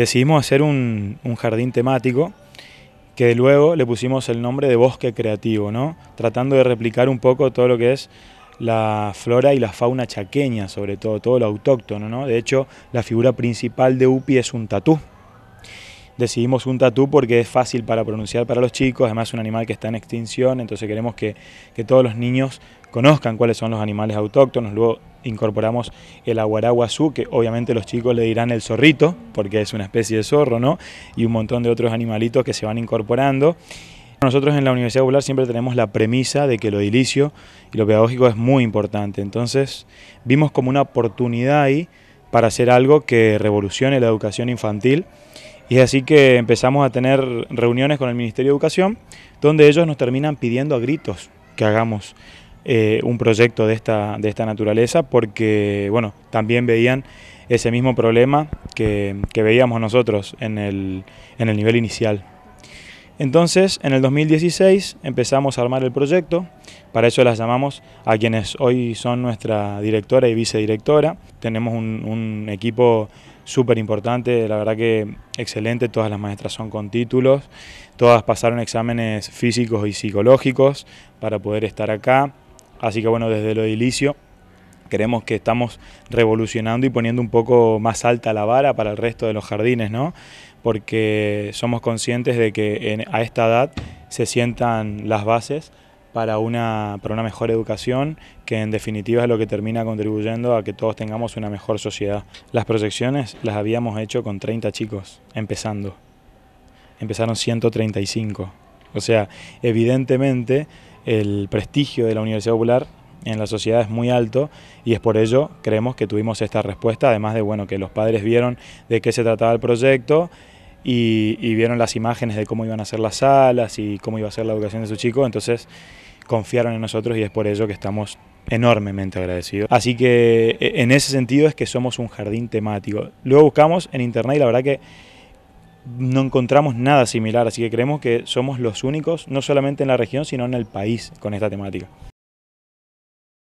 decidimos hacer un, jardín temático que luego le pusimos el nombre de bosque creativo, ¿no? tratando de replicar un poco todo lo que es la flora y la fauna chaqueña, sobre todo, todo lo autóctono. De hecho, la figura principal de UPI es un tatú, decidimos un tatú porque es fácil para pronunciar para los chicos, además es un animal que está en extinción, entonces queremos que, todos los niños conozcan cuáles son los animales autóctonos, luego incorporamos el aguaraguazú, que obviamente los chicos le dirán el zorrito, porque es una especie de zorro, ¿no? Y un montón de otros animalitos que se van incorporando. Nosotros en la Universidad Popular siempre tenemos la premisa de que lo edilicio y lo pedagógico es muy importante, entonces vimos como una oportunidad ahí para hacer algo que revolucione la educación infantil y así que empezamos a tener reuniones con el Ministerio de Educación, donde ellos nos terminan pidiendo a gritos que hagamos eh, un proyecto de esta, de esta naturaleza, porque bueno, también veían ese mismo problema que, veíamos nosotros en el nivel inicial. Entonces, en el 2016 empezamos a armar el proyecto, para eso las llamamos a quienes hoy son nuestra directora y vicedirectora. Tenemos un, equipo súper importante, la verdad que excelente, todas las maestras son con títulos, todas pasaron exámenes físicos y psicológicos para poder estar acá, así que bueno, desde lo edilicio creemos que estamos revolucionando y poniendo un poco más alta la vara para el resto de los jardines, ¿no? porque somos conscientes de que a esta edad se sientan las bases para una, para una mejor educación, que en definitiva es lo que termina contribuyendo a que todos tengamos una mejor sociedad. Las proyecciones las habíamos hecho con 30 chicos, empezando. Empezaron 135. O sea, evidentemente el prestigio de la Universidad Popular en la sociedad es muy alto y es por ello creemos que tuvimos esta respuesta, además de bueno que los padres vieron de qué se trataba el proyecto y, y vieron las imágenes de cómo iban a ser las salas y cómo iba a ser la educación de su chico, entonces confiaron en nosotros y es por ello que estamos enormemente agradecidos. Así que e, en ese sentido es que somos un jardín temático. Luego buscamos en internet y la verdad que no encontramos nada similar, así que creemos que somos los únicos, no solamente en la región, sino en el país con esta temática.